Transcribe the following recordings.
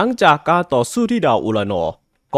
หลังจากการต่อสู้ที่ดาวอุลานอ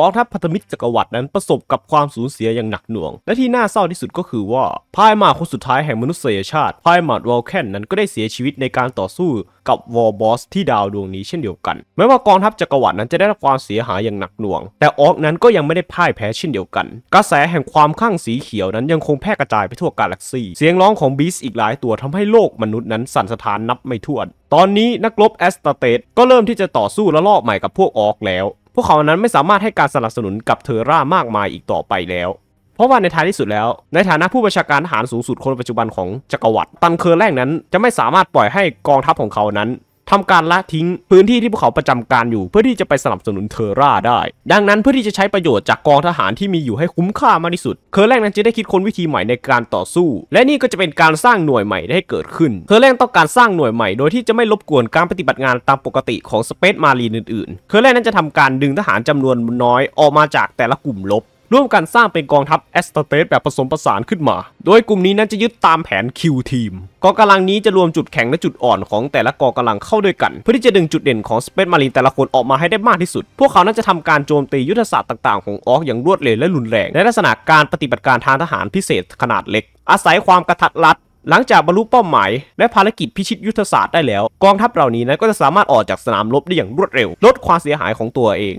องทัพพันธมิตรจักรวรรดินั้นประสบกับความสูญเสียอย่างหนักหน่วง และที่น่าเศร้าที่สุดก็คือว่าพายมาคนสุดท้ายแห่งมนุษยชาติพายมาดวอลแคนนั้นก็ได้เสียชีวิตในการต่อสู้กับวอลบอสที่ดาวดวงนี้เช่นเดียวกันแม้ว่ากองทัพจักรวรรดินั้นจะได้รับความเสียหายอย่างหนักหน่วง แต่ออกนั้นก็ยังไม่ได้พ่ายแพ้เช่นเดียวกัน กระแสแห่งความข้างสีเขียวนั้นยังคงแพร่กระจายไปทั่วกาแล็กซีเสียงร้องของบีสอีกหลายตัวทำให้โลกมนุษย์นั้นสั่นสะท้านนับไม่ถ้วน ตอนนี้นักรบแอสตาเตตก็เริ่มที่จะต่อสู้และลอกใหม่กับพวกออกแล้ววกเขานั้นไม่สามารถให้การสนับสนุนกับเทอร่ามากมายอีกต่อไปแล้ว เพราะว่าในท้ายที่สุดแล้ว ในฐานะผู้บัญชาการทหารสูงสุดคนปัจจุบันของจักรวรรดิตันเคอร์แรกนั้นจะไม่สามารถปล่อยให้กองทัพของเขานั้นทำการละทิ้งพื้นที่ที่พวกเขาประจำการอยู่ เพื่อที่จะไปสนับสนุนเทอร่าได้ ดังนั้นเพื่อที่จะใช้ประโยชน์จากกองทหารที่มีอยู่ให้คุ้มค่ามากที่สุดเคอร์แรงนั้นจะได้คิดค้นวิธีใหม่ในการต่อสู้ และนี่ก็จะเป็นการสร้างหน่วยใหม่ได้เกิดขึ้นเคอร์แรงต้องการสร้างหน่วยใหม่โดยที่จะไม่รบกวนการปฏิบัติงานตามปกติของสเปซมารีนอื่นๆเคอร์แรงนั้นจะทำการดึงทหารจำนวนน้อยออกมาจากแต่ละกลุ่มลบร่วมกันสร้างเป็นกองทัพแอสตเตสแบบผสมผสานขึ้นมา โดยกลุ่มนี้นั้นจะยึดตามแผนคิวทีม กองกำลังนี้จะรวมจุดแข็งและจุดอ่อนของแต่ละกองกำลังเข้าด้วยกัน เพื่อที่จะดึงจุดเด่นของสเปซมารีนแต่ละคนออกมาให้ได้มากที่สุด พวกเขานั้นจะทำการโจมตียุทธศาสตร์ต่างๆของออกอย่างรวดเร็วและรุนแรงในลักษณะการปฏิบัติการทางทหารพิเศษขนาดเล็ก อาศัยความกระทัดรัด หลังจากบรรลุเป้าหมายและภารกิจพิชิตยุทธศาสตร์ได้แล้ว กองทัพเหล่านี้นั้นก็จะสามารถออกจากสนามรบได้อย่างรวดเร็ว ลดความเสียหายของตัวเอง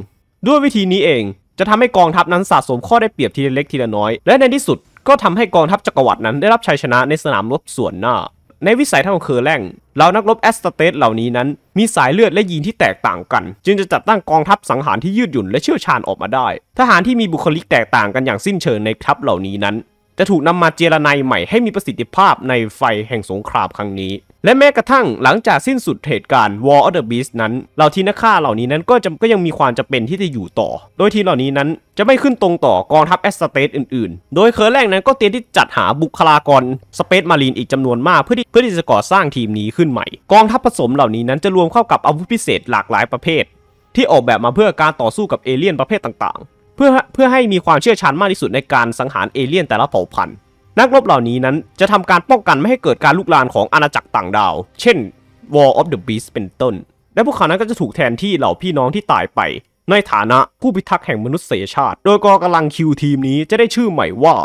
ด้วยวิธีนี้เองจะทำให้กองทัพนั้นสะสมข้อได้เปรียบทีละเล็กทีละน้อย และในที่สุดก็ทำให้กองทัพจักรวรรดินั้นได้รับชัยชนะในสนามรบส่วนหน้า ในวิสัยทัศน์ของเคอร์แลงเหล่านักรบแอสตาเตสเหล่านี้นั้น มีสายเลือดและยีนที่แตกต่างกัน จึงจะจัดตั้งกองทัพสังหารที่ยืดหยุ่นและเชี่ยวชาญออกมาได้ ทหารที่มีบุคลิกแตกต่างกันอย่างสิ้นเชิงในทัพเหล่านี้นั้น จะถูกนำมาเจรไนใหม่ให้มีประสิทธิภาพในไฟแห่งสงครามครั้งนี้และแม้กระทั่งหลังจากสิ้นสุดเหตุการณ์ War of the Beast นั้น เหล่าทีนักฆ่าเหล่านี้นั้นก็จะก็ยังมีความจำเป็นที่จะอยู่ต่อ โดยทีเหล่านี้นั้นจะไม่ขึ้นตรงต่อกองทัพแอสเตตอื่นๆ โดยเคอร์แรกนั้นก็เตรียมที่จัดหาบุคลากรสเปซมารีนอีกจำนวนมาก เพื่อที่เพื่อที่จะก่อสร้างทีมนี้ขึ้นใหม่ กองทัพผสมเหล่านี้นั้น จะรวมเข้ากับอาวุธพิเศษหลากหลายประเภท ที่ออกแบบมาเพื่อการต่อสู้กับเอเลี่ยนประเภทต่างๆ เพื่อเพื่อให้มีความเชี่ยวชาญมากที่สุดในการสังหารเอเลี่ยน แต่ละเผ่าพันธุ์นักรบเหล่านี้นั้นจะทำการป้องกันไม่ให้เกิดการลุกลานของอาณาจักรต่างดาว เช่น War of the Beast เป็นต้น และพวกเขานั้นก็จะถูกแทนที่เหล่าพี่น้องที่ตายไป ในฐานะผู้พิทักษ์แห่งมนุษยชาติ โดยกองกำลังคิวทีมนี้จะได้ชื่อใหม่ว่า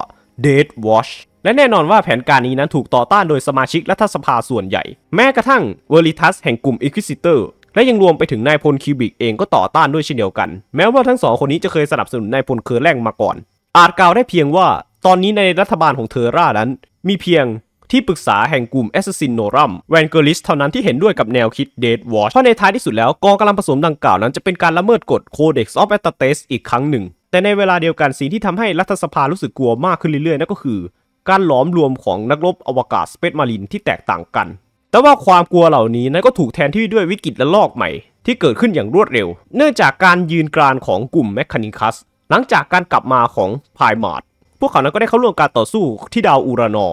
Dead Watch และแน่นอนว่าแผนการนี้นั้นถูกต่อต้านโดยสมาชิกรัฐสภาส่วนใหญ่ แม้กระทั่งเวลิทัสแห่งกลุ่มอีคิสิเตอร์และยังรวมไปถึงนายพลคิวบิกเองก็ต่อต้านด้วยเช่นเดียวกัน แม้ว่าทั้งสองคนนี้จะเคยสนับสนุนนายพลเคอร์แรงมาก่อน อาจกล่าวได้เพียงว่าตอนนี้ในรัฐบาลของเทอร่านั้น มีเพียงที่ปรึกษาแห่งกลุ่มแอสซินโนรัมแวนเกอริสเท่านั้นที่เห็นด้วยกับแนวคิดเดดวอชเพราะในท้ายที่สุดแล้วกองกำลังผสมดังกล่าวนั้นจะเป็นการละเมิดกฎโคเดซ์ออฟแอตตาเตสอีกครั้งหนึ่ง แต่ในเวลาเดียวกันสิ่งที่ทำให้รัฐสภารู้สึกกลัวมากขึ้นเรื่อยๆนั่นก็คือการหลอมรวมของนักรบอวกาศสเปซมารินที่แตกต่างกัน แต่ว่าความกลัวเหล่านี้นั้นก็ถูกแทนที่ด้วยวิกฤตและลอกใหม่ ที่เกิดขึ้นอย่างรวดเร็ว เนื่องจากการยืนกรานของกลุ่มแมคคานิคัสหลังจากการกลับมาของพายมาร์พวกเขานั้นก็ได้เข้าร่วมการต่อสู้ที่ดาวอูรานอ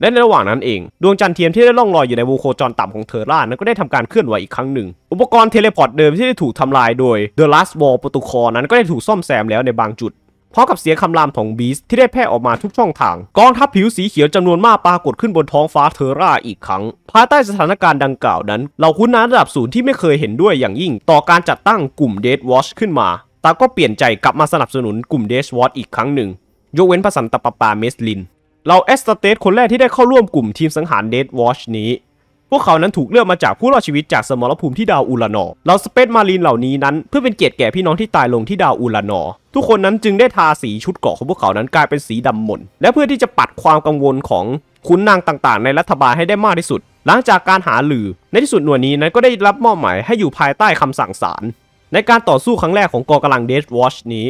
และในระหว่างนั้นเอง ดวงจันทร์เทียมที่ได้ล่องลอยอยู่ในวงโคจรต่ำของเทอร่านั้นก็ได้ทำการเคลื่อนไหวอีกครั้งหนึ่ง อุปกรณ์เทเลพอร์ตเดิมที่ได้ถูกทำลายโดย The Last w a ล Protocol นั้นก็ได้ถูกซ่อมแซมแล้วในบางจุด พร้อมกับเสียงคำรามของบีสที่ได้แพร่ออกมาทุกช่องทาง กองทัพผิวสีเขียวจำนวนมากปรากฏขึ้นบนท้องฟ้าเทอร่าอีกครั้ง ภายใต้สถานการณ์ดังกล่าวนั้น เราคุ้นนานระดับศูนย์ที่ไม่เคยเห็นด้วยอย่างยิ่ง ต่อการจัดตั้งกลุ่มเดดวอชขึ้นมา แต่ก็เปลี่ยนใจกลับมาสนับสนุนกลุ่มเดทวอชอีกครั้งหนึ่งยกเว้นพระสันตะปาปาเมสลิน เราเอสตเตสคนแรกที่ได้เข้าร่วมกลุ่มทีมสังหารเดดวอชนี้ พวกเขานั้นถูกเลือกมาจากผู้รอดชีวิตจากสมรภูมิที่ดาวอุลานอ เราสเปซมารีนเหล่านี้นั้นเพื่อเป็นเกียรติแก่พี่น้องที่ตายลงที่ดาวอุลานอ ทุกคนนั้นจึงได้ทาสีชุดเกราะของพวกเขานั้นกลายเป็นสีดำหม่น และเพื่อที่จะปัดความกังวลของคุณนางต่างๆ ในรัฐบาลให้ได้มากที่สุด หลังจากการหาหลือ ในที่สุดหน่วยนี้นั้นก็ได้รับมอบหมายให้อยู่ภายใต้คำสั่งศาลในการต่อสู้ครั้งแรกของกองกำลังเดดวอชนี้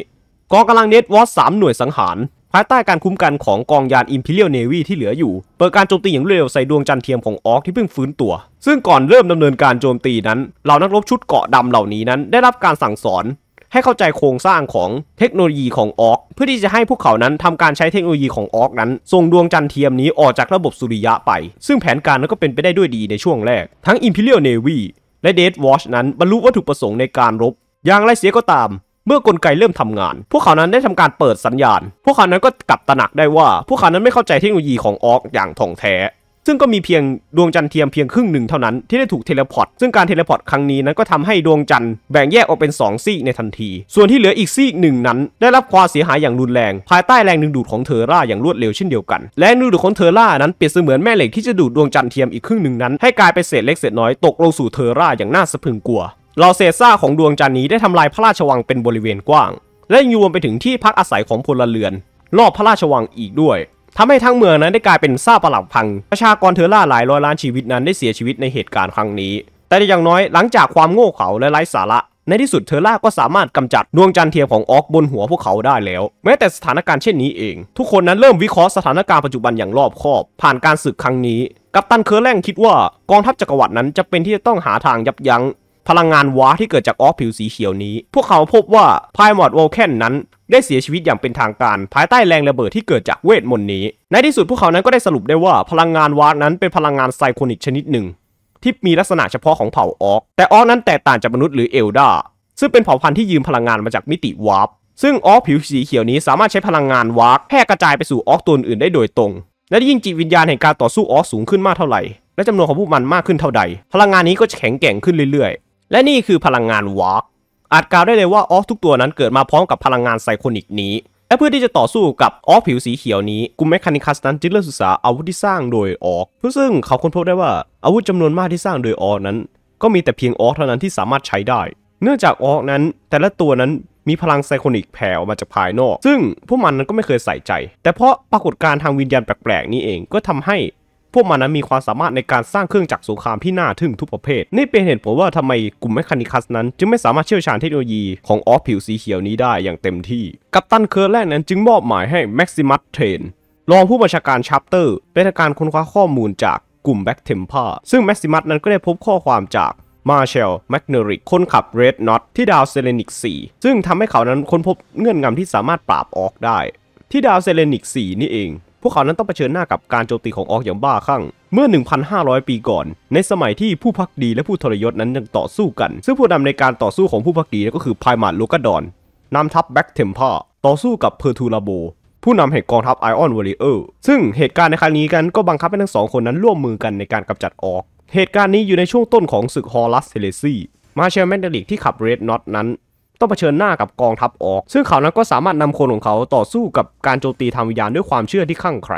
กองกำลังเดดวอชสามหน่วยสังหารภายใต้การคุ้มกันของกองยาน Imperial Navy ที่เหลืออยู่เปิดการโจมตีอย่างเร็วใส่ดวงจันทร์เทียมของออกที่เพิ่งฟื้นตัว ซึ่งก่อนเริ่มดำเนินการโจมตีนั้นเหล่านักรบชุดเกาะดำเหล่านี้นั้น ได้รับการสั่งสอน ให้เข้าใจโครงสร้างของเทคโนโลยีของออกเพื่อที่จะให้พวกเขานั้นทำการใช้เทคโนโลยีของออกนั้นส่งดวงจันทร์เทียมนี้ออกจากระบบสุริยะไป ซึ่งแผนการนั้นก็เป็นไปได้ด้วยดีในช่วงแรกทั้ง Imperial Navy และ Death Watch นั้นบรรลุวัตถุประสงค์ในการรบ อย่างไรเสียก็ตามเมื่อกลไกเริ่มทำงาน พวกเขานั้นได้ทำการเปิดสัญญาณ พวกเขานั้นก็กลับตระหนักได้ว่า พวกเขานั้นไม่เข้าใจเทคโนโลยีของออกอย่างท่องแท้ ซึ่งก็มีเพียงดวงจันทร์เทียมเพียงครึ่งหนึ่งเท่านั้นที่ได้ถูกเทเลพอร์ต ซึ่งการเทเลพอร์ตครั้งนี้นั้นก็ทำให้ดวงจันทร์แบ่งแยกออกเป็น2ซีกในทันที ส่วนที่เหลืออีกซีกหนึ่งนั้น ได้รับความเสียหายอย่างรุนแรง ภายใต้แรงดึงดูดของเทอร่าอย่างรวดเร็วเช่นเดียวกันแรงดึงดูดของเทอร่านั้นเปรียบเสมือนแม่เหล็กที่จะดูดดวงจันทร์เทียมอีกครึ่งหนึ่งนั้นให้กลายเป็นเศษเล็กเศษน้อยตกลงสู่เทอร่าอย่างน่าสะพึงกลัวเหล่าเศษซากของดวงจันทร์นี้ได้ทำลายพระราชวังเป็นบริเวณกว้าง และยังรวมไปถึงที่พักอาศัยของพลเรือน รอบพระราชวังอีกด้วย ทำให้ทั้งเมืองนั้นได้กลายเป็นซาปหลับพัง ประชากรเทอร่าหลายร้อยล้านชีวิตนั้นได้เสียชีวิตในเหตุการณ์ครั้งนี้ แต่อย่างน้อยหลังจากความโง่เขลาและไร้สาระ ในที่สุดเทอร่าก็สามารถกำจัดดวงจันทร์เทียมของออกบนหัวพวกเขาได้แล้ว แม้แต่สถานการณ์เช่นนี้เอง ทุกคนนั้นเริ่มวิเคราะห์สถานการณ์ปัจจุบันอย่างรอบคอบ ผ่านการศึกครั้งนี้ กัปตันเคอร์แลงคิดว่ากองทัพจักรวรรดินั้นจะเป็นที่จะต้องหาทางยับยั้งพลังงานวาที่เกิดจากออฟผิวสีเขียวนี้ พวกเขาพบว่าพายมอดโวลแคนนั้น ได้เสียชีวิตอย่างเป็นทางการ ภายใต้แรงระเบิดที่เกิดจากเวทมนต์นี้ ในที่สุดพวกเขานั้นก็ได้สรุปได้ว่า พลังงานวาร์นั้นเป็นพลังงานไซโคนิกชนิดหนึ่ง ที่มีลักษณะเฉพาะของเผ่าออกแต่ออกนั้นแตกต่างจากมนุษย์หรือเอลดาซึ่งเป็นเผ่าพันธุ์ที่ยืมพลังงานมาจากมิติวาร์ป ซึ่งออกผิวสีเขียวนี้สามารถใช้พลังงานวาร์ปแพร่กระจายไปสู่ออกตัวอื่นได้โดยตรง และยิ่งจิตวิญญาณแห่งการต่อสู้ออกสูงขึ้นมากเท่าไหร่และจำนวนของพวกมันมากขึ้นเท่าใดพลังงานนี้ก็แข็งแกร่งขึ้นเรื่อยและนี่คือพลังงานวอล์กอาจกล่าวได้เลยว่าออฟทุกตัวนั้นเกิดมาพร้อมกับพลังงานไซคอนิกนี้ และเพื่อที่จะต่อสู้กับออฟผิวสีเขียวนี้กลุ่มแมคคานิคัสนั้นจึงเริ่มศึกษาอาวุธที่สร้างโดยออกซึ่งเขาค้นพบได้ว่าอาวุธจำนวนมากที่สร้างโดยออฟนั้น ก็มีแต่เพียงออฟเท่านั้นที่สามารถใช้ได้ เนื่องจากออฟนั้น แต่ละตัวนั้นมีพลังไซคอนิกแผ่ออกมาจากภายนอก ซึ่งพวกมันนั้นก็ไม่เคยใส่ใจ แต่เพราะปรากฏการณ์ทางวิญญาณแปลกๆนี้เองก็ทำให้พวกมันนั้นมีความสามารถในการสร้างเครื่องจักรสงครามที่น่าทึ่งทุกประเภท นี่เป็นเหตุผลว่าทำไมกลุ่มแมคคานิคัสนั้นจึงไม่สามารถเชี่ยวชาญเทคโนโลยีของออฟผิวสีเขียวนี้ได้อย่างเต็มที่ กัปตันเคิร์แรกนั้นจึงมอบหมายให้แม็กซิมัสเทรนรองผู้บัญชาการชัปเตอร์เป็นการค้นคว้าข้อมูลจากกลุ่มแบ็กเทมเพาซึ่งแม็กซิมัสนั้นก็ได้พบข้อความจากมาเชลแมกเนริกคนขับเรดน็อตที่ดาวเซเลนิก4ซึ่งทำให้เขานั้นค้นพบเงื่อนงาที่สามารถปราบออกได้ที่ดาวเซเลนิก4นี่เองพวกเขานั้นต้องเผชิญหน้ากับการโจมตีของออกอย่างบ้าคลั่งเมื่อ 1,500 ปีก่อน ในสมัยที่ผู้พักดีและผู้ทรยศนั้นยังต่อสู้กัน ซึ่งผู้นำในการต่อสู้ของผู้พักดีก็คือพายมาร์ลูกาดอนนำทัพแบ็กเทมเพาต่อสู้กับเพอร์ทูลาโบผู้นำแห่งกองทัพไอออนวอริเออร์ซึ่งเหตุการณ์ในครั้งนี้กันก็บังคับให้ทั้งสองคนนั้นร่วมมือกันในการกำจัดออก เหตุการณ์นี้อยู่ในช่วงต้นของศึกฮอลัสเทเลซีมาเชลแมนเดลิกที่ขับเรดน็อตนั้น้องเผชิญหน้ากับกองทัพออกซึ่งเขานั้นก็สามารถนำคนของเขาต่อสู้กับการโจมตีทางวิญญาณด้วยความเชื่อที่ข้งใคร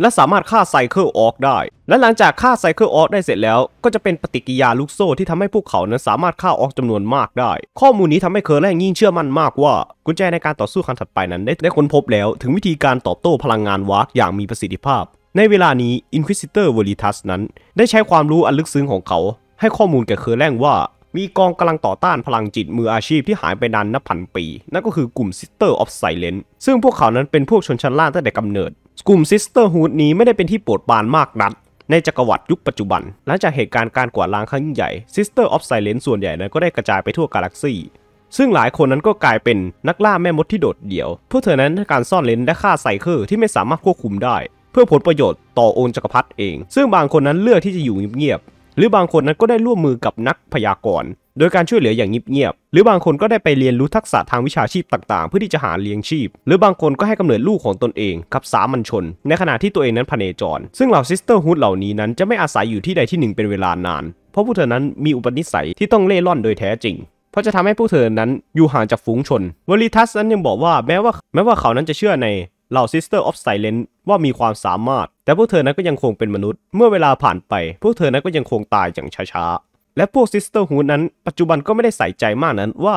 และสามารถฆ่าไซเคิลออกได้ และหลังจากฆ่าไซเคิลออกได้เสร็จแล้ว ก็จะเป็นปฏิกิยาลูกโซ่ที่ทำให้พวกเขานั้นสามารถฆ่าออกจำนวนมากได้ ข้อมูลนี้ทำให้เคอร์แรงยิ่งเชื่อมั่นมากว่า กุญแจในการต่อสู้ครั้งถัดไปนั้น ได้ได้ค้นพบแล้วถึงวิธีการตอบโต้พลังงานวาร์กอย่างมีประสิทธิภาพ ในเวลานี้อิน i n ิ u i s i t วอร์ลิทัสนั้น ได้ใช้ความรู้อันลึกซึ้งของเขาให้ข้อมูลแก่เคอร์แรงว่ามีกองกำลังต่อต้านพลังจิตมืออาชีพที่หายไปนานนับพันปี นั่นก็คือกลุ่ม Sister of Silence ซึ่งพวกเขานั้นเป็นพวกชนชั้นล่างตั้งแต่กำเนิด กลุ่ม Sisterhood นี้ไม่ได้เป็นที่โปรดปรานมากนักในจักรวรรดิยุคปัจจุบันหลังจากเหตุการณ์การกวาดล้างครั้งใหญ่ Sister of Silence ส่วนใหญ่นั้นก็ได้กระจายไปทั่วกาแล็กซีซึ่งหลายคนนั้นก็กลายเป็นนักล่าแม่มดที่โดดเดี่ยวพวกเธอนั้นการซ่อนเลนและฆ่าไซเคอร์ที่ไม่สามารถควบคุมได้เพื่อผลประโยชน์ต่อองค์จักรพรรดิเอง ซึ่งบางคนนั้นเลือกที่จะอยู่เงียบหรือบางคนนั้นก็ได้ร่วมมือกับนักพยากรณ์โดยการช่วยเหลืออย่างเงียบ ๆ หรือบางคนก็ได้ไปเรียนรู้ทักษะทางวิชาชีพต่าง ๆ เพื่อที่จะหาเลี้ยงชีพ หรือบางคนก็ให้กำเนิดลูกของตนเองกับสามัญชนในขณะที่ตัวเองนั้นพเนจร ซึ่งเหล่าซิสเตอร์ฮูดเหล่านี้นั้นจะไม่อาศัยอยู่ที่ใดที่หนึ่งเป็นเวลานาน เพราะผู้เธอนั้นมีอุปนิสัยที่ต้องเล่ร่อนโดยแท้จริง เพราะจะทำให้ผู้เธอนั้นอยู่ห่างจากฝูงชนวอลิทัสนั้นยังบอกว่าแม้ว่าแม้ว่าเขานั้นจะเชื่อในเหล่าซิสเตอร์ออฟไซเลนว่ามีความสามารถ แต่พวกเธอนั้นก็ยังคงเป็นมนุษย์ เมื่อเวลาผ่านไป พวกเธอนั้นก็ยังคงตายอย่างช้าๆ และพวกซิสเตอร์ฮูดนั้น ปัจจุบันก็ไม่ได้ใส่ใจมากนั้นว่า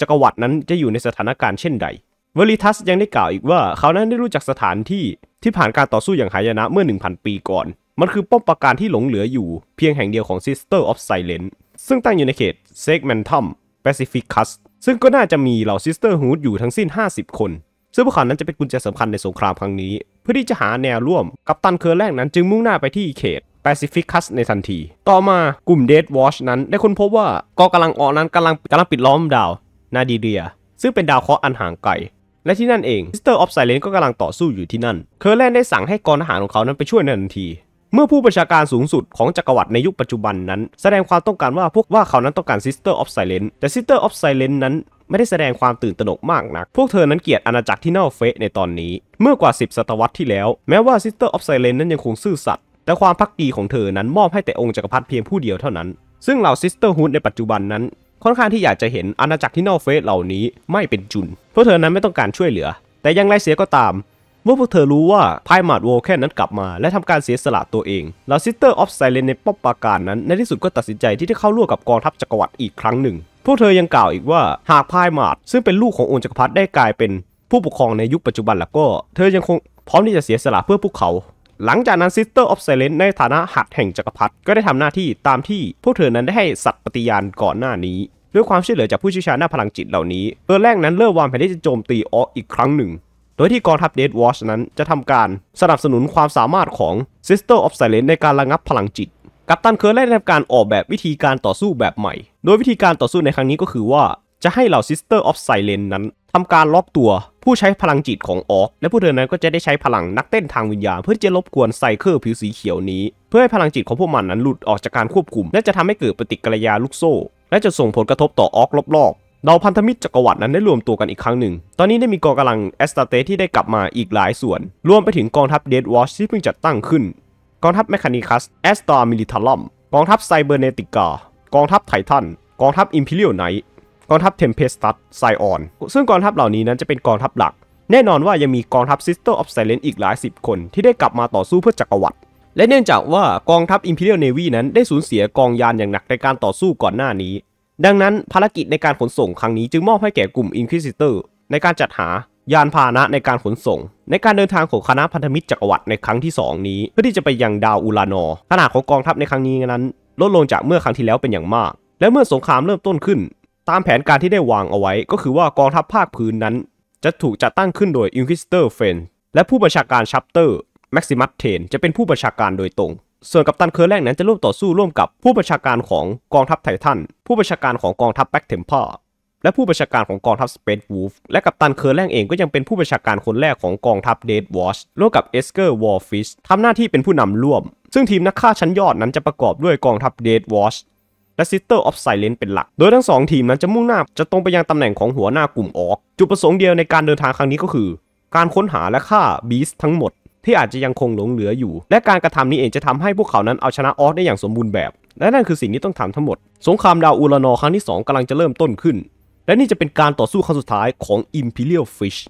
จักรวรรดินั้นจะอยู่ในสถานการณ์เช่นใดเวลิทัสยังได้กล่าวอีกว่าเขานั้นได้รู้จักสถานที่ ที่ผ่านการต่อสู้อย่างหายนะเมื่อ 1000 ปีก่อน มันคือป้อมปราการที่หลงเหลืออยู่ เพียงแห่งเดียวของซิสเตอร์ออฟไซเลนซึ่งตั้งอยู่ในเขตซกเมนทัมแปซิฟิกคัสซึ่งก็น่าจะมีเหล่าซิสเตอร์ฮูดอยู่ทั้งสิ้น 50 คน ซึ่งพวกเขานั้นจะเป็นกุญแจสาคัญในสงครามครั้งนี้เพื่อที่จะหาแนวร่วม กัปตันเคอร์แรกนั้นจึงมุ่งหน้าไปที่เขตแปซิฟิคัสในทันที ต่อมากลุ่มเดดวอชนั้นได้ค้นพบว่ากองกำลังออกนั้นกำลังกำลังปิดล้อมดาวนาดีเรียซึ่งเป็นดาวเคราะห์อันห่างไกล และที่นั่นเองซิสเตอร์ออฟไซเลนก็กำลังต่อสู้อยู่ที่นั่น เคอร์แลนได้สั่งให้กองทหารของเขานั้นไปช่วยในทันที เมื่อผู้บัญชาการสูงสุดของจักรวรรดิในยุคปัจจุบันนั้น แสดงความต้องการว่าพวกว่าเขานั้นต้องการซิสเตอร์ออฟไซเลนแต่ซิสเตอร์ออฟไซเลนนั้นไม่ได้แสดงความตื่นตระหนกมากนัก พวกเธอนั้นเกลียดอาณาจักรที่เน่าเฟะในตอนนี้ เมื่อกว่า 10 ศตวรรษที่แล้ว แม้ว่าซิสเตอร์ออฟไซเลนนั้นยังคงซื่อสัตย์ แต่ความพักดีของเธอนั้นมอบให้แต่องค์จักรพรรดิเพียงผู้เดียวเท่านั้น ซึ่งเหล่าซิสเตอร์ฮุดในปัจจุบันนั้น ค่อนข้างที่อยากจะเห็นอาณาจักรที่เน่าเฟะเหล่านี้ไม่เป็นจุนพวกเธอนั้นไม่ต้องการช่วยเหลือ แต่ยังไรเสียก็ตามเมื่อพวกเธอรู้ว่าไพมาร์ดโวแค่นั้นกลับมา และทำการเสียสละตัวเอง แล้วซิสเตอร์ออฟไซเลนในป๊อปปาการนั้นในที่สุดก็ตัดสินใจที่จะเข้าร่วมกับกองทัพจักรวรรดิอีกครั้งหนึ่ง พวกเธอยังกล่าวอีกว่าหากไพมาร์ดซึ่งเป็นลูกขององค์จักรพรรดิได้กลายเป็นผู้ปกครองในยุคปัจจุบันแล้วก็ เธอยังคงพร้อมที่จะเสียสละเพื่อพวกเขา หลังจากนั้นซิสเตอร์ออฟไซเลนในฐานะหัดแห่งจักรพรรดิก็ได้ทำหน้าที่ตามที่ พวกเธอนั้นได้ให้สัตย์ปฏิญาณก่อนหน้านี้ด้วยความช่วยเหลือจากผู้ชี่ยวชาญด้านพลังจิตเหล่านี้เบอร์แรกนั้นเริ่มวางแผนที่จะโจมตีออกอีกครั้งหนึ่งโดยที่กองทัพเดดวอชนั้นจะทำการสนับสนุนความสามารถของ Sister of Silence ในการระงับพลังจิต กัปตันเคิร์ดได้ทำการออกแบบวิธีการต่อสู้แบบใหม่ โดยวิธีการต่อสู้ในครั้งนี้ก็คือว่าจะให้เหล่า Sister of Silence นั้นทำการล็อกตัวผู้ใช้พลังจิตของออกและผู้เดินนั้นก็จะได้ใช้พลังนักเต้นทางวิญญาณเพื่อจะลบกวนไซเคิลผิวสีเขียวนี้เพื่อให้พลังจิตของพวกมันนั้นหลุดออกจากการควบคุม และจะทำให้เกิดปฏิกิริยาลูกโซ่ และจะส่งผลกระทบต่อออกรอบเหล่าพันธมิตรจักรวรรดินั้นได้รวมตัวกันอีกครั้งหนึ่ง ตอนนี้ได้มีกองกำลังแอสตาเต ที่ได้กลับมาอีกหลายส่วน รวมไปถึงกองทัพเดดวอชที่เพิ่งจัดตั้งขึ้น กองทัพแมคานิคัสแอสตามิลิทาลัมกองทัพไซเบอร์เนติกากองทัพไททัน กองทัพอิมพีเรียลไนท์ กองทัพเทมเพสตัสไซออน ซึ่งกองทัพเหล่านี้นั้นจะเป็นกองทัพหลัก แน่นอนว่ายังมีกองทัพซิสเตอร์ออฟไซเลนอีกหลายสิบคนที่ได้กลับมาต่อสู้เพื่อจักรวรรดิ และเนื่องจากว่ากองทัพอิมพีเรียลเนวีนั้นได้สูญเสียกองยานอย่างหนักในการต่อสู้ก่อนหน้านี้ดังนั้นภารกิจในการขนส่งครั้งนี้จึงมอบให้แก่กลุ่มอินควิซิเตอร์ในการจัดหายานพาหนะในการขนส่ง ในการเดินทางของคณะพันธมิตรจักรวรรดิในครั้งที่2นี้เพื่อที่จะไปยังดาวอูลานอขนาดของกองทัพในครั้งนี้นั้นลดลงจากเมื่อครั้งที่แล้วเป็นอย่างมาก และเมื่อสงครามเริ่มต้นขึ้น ตามแผนการที่ได้วางเอาไว้ก็คือว่ากองทัพภาคพื้นนั้นจะถูกจัดตั้งขึ้นโดยอินควิสเตอร์เฟนและผู้บัญชาการชัปเตอร์แม็กซิมัสเทนจะเป็นผู้บัญชาการโดยตรงส่วนกัปตันเคอร์แรกนั้นจะร่วมต่อสู้ร่วมกับผู้บัญชาการของกองทัพไททัน ผู้บัญชาการของกองทัพแบ็กเทมเพอและผู้บัญชาการของกองทัพสเปนวูฟและกัปตันเคอร์แรงเองก็ยังเป็นผู้บัญชาการคนแรกของกองทัพเดดวอช ร่วมกับเอสเกอร์วอลฟิชทำหน้าที่เป็นผู้นำร่วม ซึ่งทีมนักฆ่าชั้นยอดนั้นจะประกอบด้วยกองทัพเดดวอชและซิสเตอร์ออฟไซเลนเป็นหลัก โดยทั้งสอง ทีมนั้นจะมุ่งหน้าจะตรงไปยังตำแหน่งของหัวหน้ากลุ่มออก จุดประสงค์เดียวในการเดินทางครั้งนี้ก็คือ การค้นหาและฆ่าบีสทั้งหมดที่อาจจะยังคงหลงเหลืออยู่ และการกระทำนี้เองจะทำให้พวกเขานั้นเอาชนะออสได้อย่างสมบูรณ์แบบ และนั่นคือสิ่งที่ต้องทำทั้งหมด สงครามดาวอูรานอครั้งที่2กำลังจะเริ่มต้นขึ้น และนี่จะเป็นการต่อสู้ครั้งสุดท้ายของ Imperial Fish